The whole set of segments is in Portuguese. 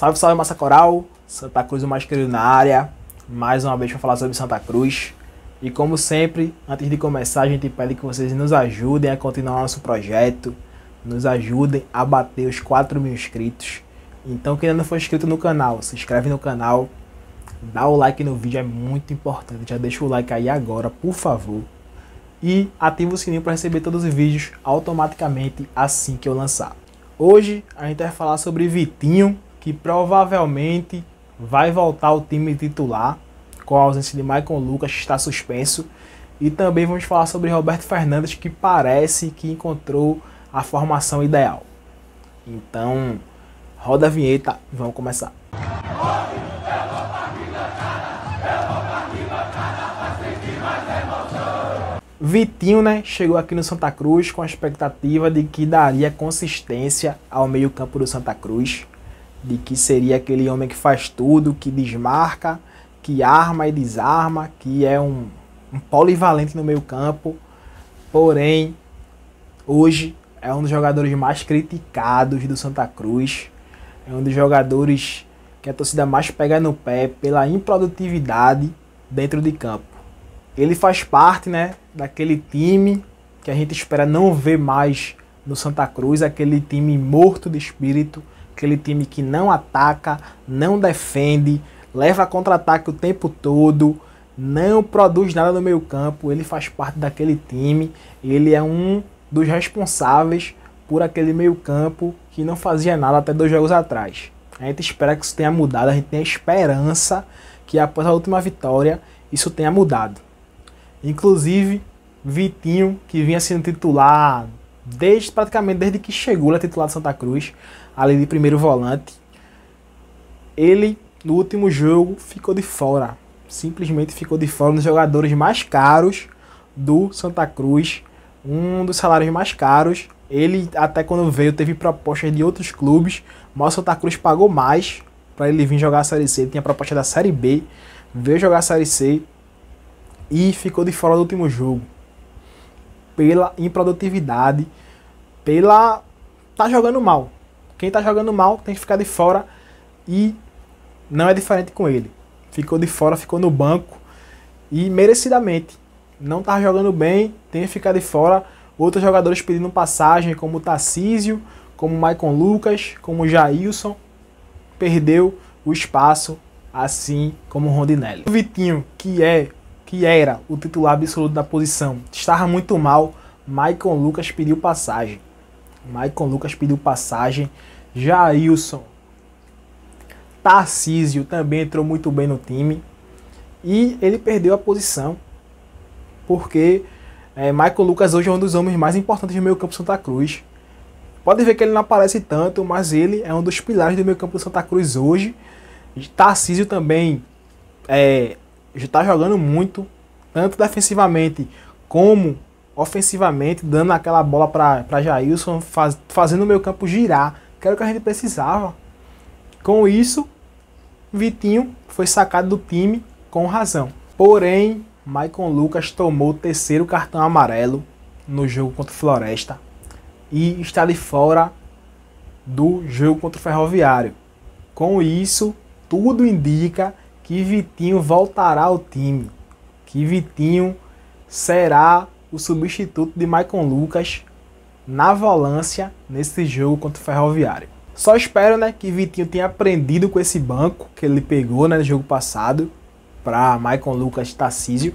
Salve, salve massa coral, Santa Cruz o mais querido na área. Mais uma vez para falar sobre Santa Cruz. E como sempre, antes de começar, a gente pede que vocês nos ajudem a continuar nosso projeto, nos ajudem a bater os 4 mil inscritos. Então, quem ainda não for inscrito no canal, se inscreve no canal, dá o like no vídeo, é muito importante. Já deixa o like aí agora, por favor. E ativa o sininho para receber todos os vídeos automaticamente assim que eu lançar. Hoje a gente vai falar sobre Vitinho, que provavelmente vai voltar ao time titular, com a ausência de Michael Lucas, que está suspenso. E também vamos falar sobre Roberto Fernandes, que parece que encontrou a formação ideal. Então, roda a vinheta e vamos começar. Vitinho, né, chegou aqui no Santa Cruz com a expectativa de que daria consistência ao meio-campo do Santa Cruz de que seria aquele homem que faz tudo, que desmarca, que arma e desarma, que é um, um polivalente no meio campo. Porém, hoje é um dos jogadores mais criticados do Santa Cruz. É um dos jogadores que a torcida mais pega no pé pela improdutividade dentro de campo. Ele faz parte né, daquele time que a gente espera não ver mais no Santa Cruz, aquele time morto de espírito, aquele time que não ataca, não defende, leva contra-ataque o tempo todo, não produz nada no meio-campo. Ele faz parte daquele time, ele é um dos responsáveis por aquele meio-campo que não fazia nada até dois jogos atrás. A gente espera que isso tenha mudado, a gente tem a esperança que após a última vitória isso tenha mudado. Inclusive, Vitinho, que vinha sendo titular desde praticamente desde que chegou, ele titular do Santa Cruz, ali de primeiro volante. Ele, no último jogo, ficou de fora. Simplesmente ficou de fora dos jogadores mais caros do Santa Cruz, um dos salários mais caros. Ele, até quando veio, teve propostas de outros clubes, mas o Santa Cruz pagou mais para ele vir jogar a Série C. Ele tinha proposta da Série B, veio jogar a Série C e ficou de fora do último jogo pela improdutividade, pela tá jogando mal. Quem tá jogando mal tem que ficar de fora e não é diferente com ele. Ficou de fora, ficou no banco e merecidamente não tá jogando bem, tem que ficar de fora. Outros jogadores pedindo passagem, como o Tarcísio, como o Maicon Lucas, como o Jailson, perdeu o espaço, assim como o Rondinelli. O Vitinho, que é que era o titular absoluto da posição, estava muito mal, Maicon Lucas pediu passagem. Maicon Lucas pediu passagem. Jailson. Tarcísio também entrou muito bem no time. E ele perdeu a posição. Porque é, Michael Lucas hoje é um dos homens mais importantes do meio campo Santa Cruz. Pode ver que ele não aparece tanto, mas ele é um dos pilares do meio campo Santa Cruz hoje. Tarcísio também é, está jogando muito, tanto defensivamente como ofensivamente, dando aquela bola para Jailson, faz, fazendo o meio campo girar, que era o que a gente precisava. Com isso, Vitinho foi sacado do time com razão. Porém, Maicon Lucas tomou o terceiro cartão amarelo no jogo contra o Floresta e está de fora do jogo contra o Ferroviário. Com isso, tudo indica que Vitinho voltará ao time, que Vitinho será o substituto de Maicon Lucas na volância nesse jogo contra o Ferroviário. Só espero né, que Vitinho tenha aprendido com esse banco que ele pegou né, no jogo passado para Maicon Lucas e Tarcísio.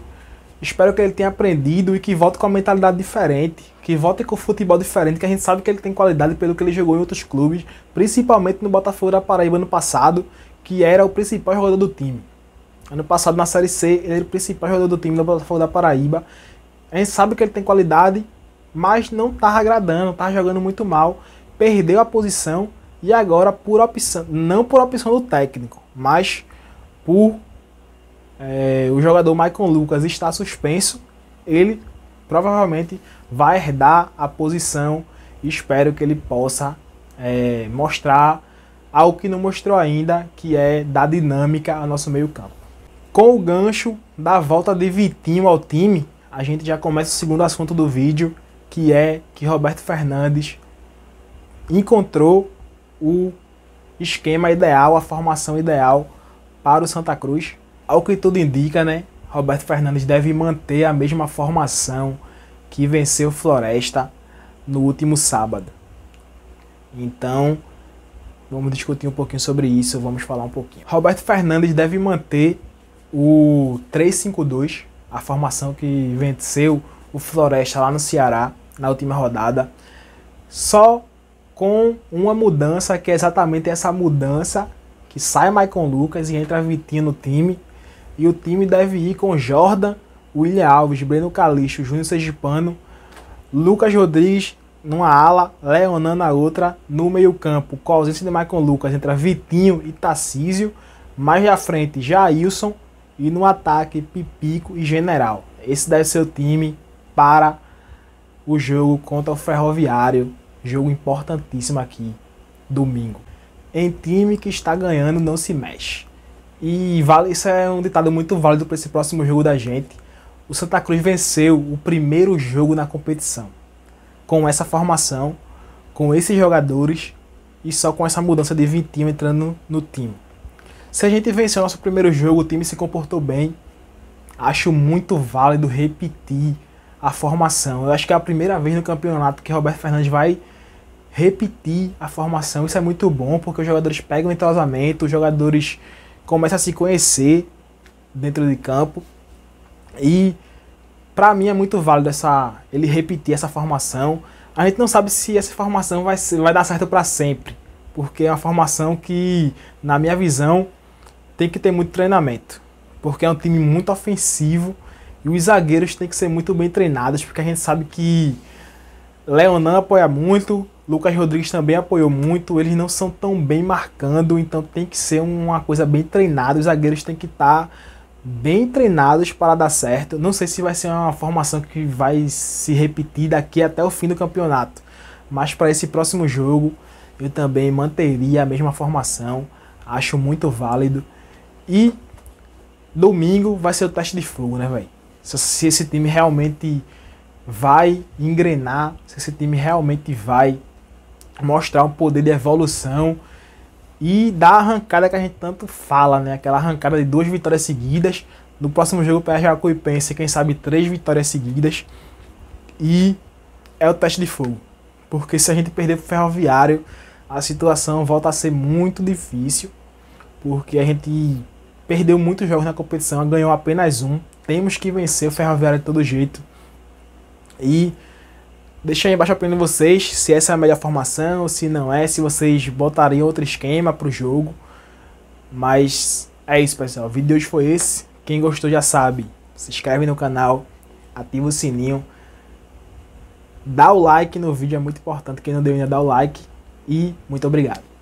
Espero que ele tenha aprendido e que volte com uma mentalidade diferente, que volte com o futebol diferente, que a gente sabe que ele tem qualidade pelo que ele jogou em outros clubes, principalmente no Botafogo da Paraíba no passado, que era o principal jogador do time. Ano passado na Série C, ele era é o principal jogador do time do Botafogo da Paraíba. A gente sabe que ele tem qualidade, mas não estava agradando, estava jogando muito mal, perdeu a posição e agora por opção, não por opção do técnico, mas por é, o jogador Michael Lucas está suspenso, ele provavelmente vai herdar a posição e espero que ele possa é, mostrar algo que não mostrou ainda, que é dar dinâmica ao nosso meio campo com o gancho da volta de Vitinho ao time, a gente já começa o segundo assunto do vídeo, que é que Roberto Fernandes encontrou o esquema ideal, a formação ideal para o Santa Cruz. Ao que tudo indica, né? Roberto Fernandes deve manter a mesma formação que venceu Floresta no último sábado. Então, vamos discutir um pouquinho sobre isso, vamos falar um pouquinho. Roberto Fernandes deve manter o 352, a formação que venceu o Floresta lá no Ceará, na última rodada, só com uma mudança, que é exatamente essa mudança que sai Maicon Lucas e entra Vitinho no time. E o time deve ir com Jordan, William Alves, Breno Calixto, Júnior Sergipano, Lucas Rodrigues numa ala, Leonan na outra, no meio-campo, com a ausência de Maicon Lucas, entra Vitinho e Tarcísio. Mais à frente, Jailson, e no ataque, Pipico e General. Esse deve ser o time para o jogo contra o Ferroviário. Jogo importantíssimo aqui, domingo. Em time que está ganhando, não se mexe. E vale, isso é um ditado muito válido para esse próximo jogo da gente. O Santa Cruz venceu o primeiro jogo na competição. Com essa formação, com esses jogadores e só com essa mudança de 20 entrando no time. Se a gente venceu nosso primeiro jogo, o time se comportou bem, acho muito válido repetir a formação. Eu acho que é a primeira vez no campeonato que Roberto Fernandes vai repetir a formação. Isso é muito bom porque os jogadores pegam o entrosamento, os jogadores começam a se conhecer dentro de campo. E para mim é muito válido essa ele repetir essa formação. A gente não sabe se essa formação vai, vai dar certo para sempre, porque é uma formação que, na minha visão, tem que ter muito treinamento, porque é um time muito ofensivo e os zagueiros têm que ser muito bem treinados, porque a gente sabe que Leonan apoia muito, Lucas Rodrigues também apoiou muito, eles não são tão bem marcando, então tem que ser uma coisa bem treinada, os zagueiros têm que estar tá bem treinados para dar certo. Não sei se vai ser uma formação que vai se repetir daqui até o fim do campeonato, mas para esse próximo jogo eu também manteria a mesma formação, acho muito válido. E domingo vai ser o teste de fogo, né, velho? Se, se, esse time realmente vai engrenar, se esse time realmente vai mostrar um poder de evolução e dar a arrancada que a gente tanto fala, né? Aquela arrancada de duas vitórias seguidas. No próximo jogo, pega Jacuipense, quem sabe três vitórias seguidas. E é o teste de fogo. Porque se a gente perder pro Ferroviário, a situação volta a ser muito difícil. Porque a gente perdeu muitos jogos na competição, ganhou apenas um. Temos que vencer o Ferroviário de todo jeito. E deixa aí embaixo a opinião de vocês se essa é a melhor formação, se não é, se vocês botariam outro esquema para o jogo. Mas é isso, pessoal. O vídeo de hoje foi esse. Quem gostou já sabe, se inscreve no canal, ativa o sininho, dá o like no vídeo, é muito importante. Quem não deu ainda, dá o like. E muito obrigado.